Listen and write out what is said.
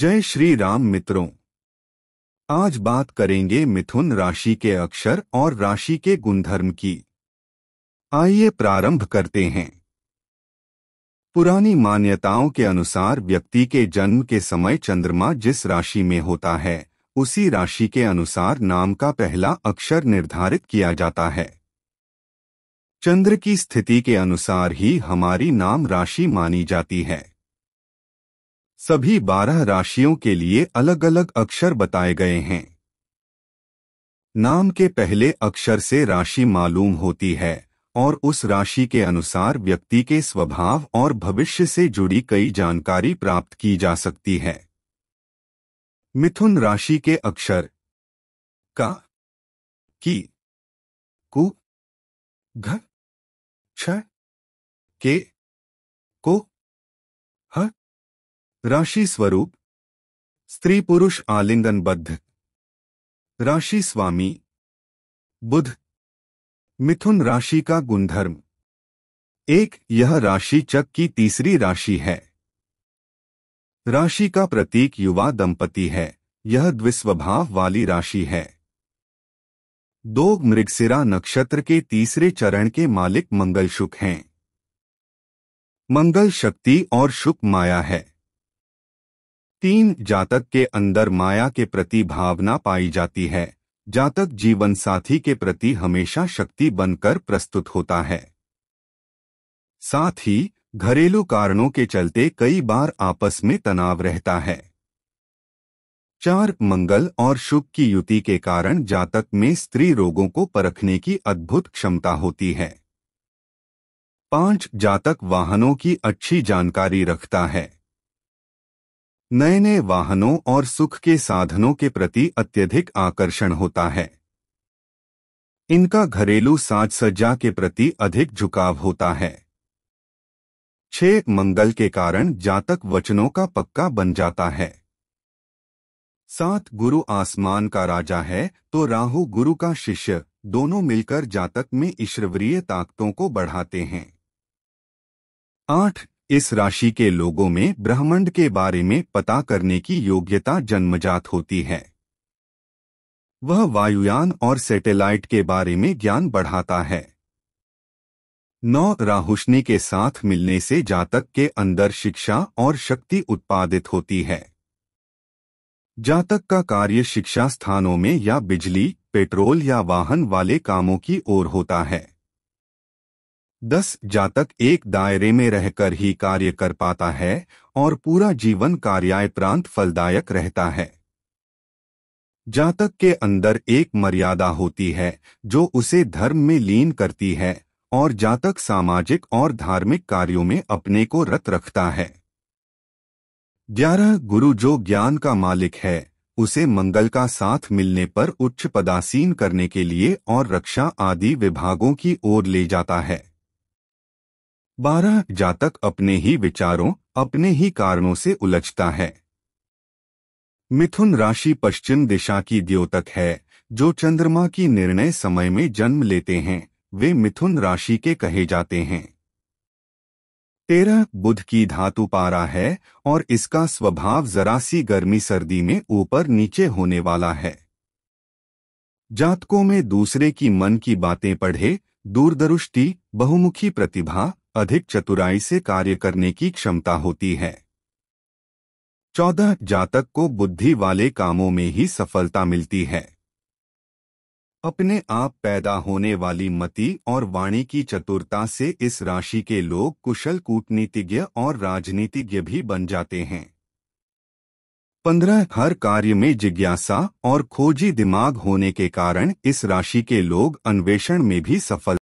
जय श्री राम मित्रों आज बात करेंगे मिथुन राशि के अक्षर और राशि के गुणधर्म की आइए प्रारंभ करते हैं पुरानी मान्यताओं के अनुसार व्यक्ति के जन्म के समय चंद्रमा जिस राशि में होता है उसी राशि के अनुसार नाम का पहला अक्षर निर्धारित किया जाता है चंद्र की स्थिति के अनुसार ही हमारी नाम राशि मानी जाती है सभी बारह राशियों के लिए अलग अलग अक्षर बताए गए हैं नाम के पहले अक्षर से राशि मालूम होती है और उस राशि के अनुसार व्यक्ति के स्वभाव और भविष्य से जुड़ी कई जानकारी प्राप्त की जा सकती है मिथुन राशि के अक्षर का की कु घ छ के को राशि स्वरूप स्त्री पुरुष आलिंगन बद्ध राशि स्वामी बुध मिथुन राशि का गुणधर्म एक यह राशि चक की तीसरी राशि है राशि का प्रतीक युवा दंपति है यह द्विस्वभाव वाली राशि है दो मृगसिरा नक्षत्र के तीसरे चरण के मालिक मंगल शुक हैं मंगल शक्ति और शुक माया है तीन जातक के अंदर माया के प्रति भावना पाई जाती है जातक जीवन साथी के प्रति हमेशा शक्ति बनकर प्रस्तुत होता है साथ ही घरेलू कारणों के चलते कई बार आपस में तनाव रहता है चार मंगल और शुभ की युति के कारण जातक में स्त्री रोगों को परखने की अद्भुत क्षमता होती है पांच जातक वाहनों की अच्छी जानकारी रखता है नए नए वाहनों और सुख के साधनों के प्रति अत्यधिक आकर्षण होता है इनका घरेलू साज सज्जा के प्रति अधिक झुकाव होता है छह मंगल के कारण जातक वचनों का पक्का बन जाता है सात गुरु आसमान का राजा है तो राहु गुरु का शिष्य दोनों मिलकर जातक में ईश्वरीय ताकतों को बढ़ाते हैं आठ इस राशि के लोगों में ब्रह्मांड के बारे में पता करने की योग्यता जन्मजात होती है वह वायुयान और सैटेलाइट के बारे में ज्ञान बढ़ाता है नौ राहुष्णी के साथ मिलने से जातक के अंदर शिक्षा और शक्ति उत्पादित होती है जातक का कार्य शिक्षा स्थानों में या बिजली पेट्रोल या वाहन वाले कामों की ओर होता है दस जातक एक दायरे में रहकर ही कार्य कर पाता है और पूरा जीवन कार्याय प्रांत फलदायक रहता है जातक के अंदर एक मर्यादा होती है जो उसे धर्म में लीन करती है और जातक सामाजिक और धार्मिक कार्यों में अपने को रत रखता है ग्यारह गुरु जो ज्ञान का मालिक है उसे मंगल का साथ मिलने पर उच्च पदासीन करने के लिए और रक्षा आदि विभागों की ओर ले जाता है बारह जातक अपने ही विचारों अपने ही कारणों से उलझता है मिथुन राशि पश्चिम दिशा की द्योतक है जो चंद्रमा की निर्णय समय में जन्म लेते हैं वे मिथुन राशि के कहे जाते हैं तेरह बुध की धातु पारा है और इसका स्वभाव जरा सी गर्मी सर्दी में ऊपर नीचे होने वाला है जातकों में दूसरे की मन की बातें पढ़े दूरदृष्टि बहुमुखी प्रतिभा अधिक चतुराई से कार्य करने की क्षमता होती है चौदह जातक को बुद्धि वाले कामों में ही सफलता मिलती है अपने आप पैदा होने वाली मति और वाणी की चतुरता से इस राशि के लोग कुशल कूटनीतिज्ञ और राजनीतिज्ञ भी बन जाते हैं पंद्रह हर कार्य में जिज्ञासा और खोजी दिमाग होने के कारण इस राशि के लोग अन्वेषण में भी सफल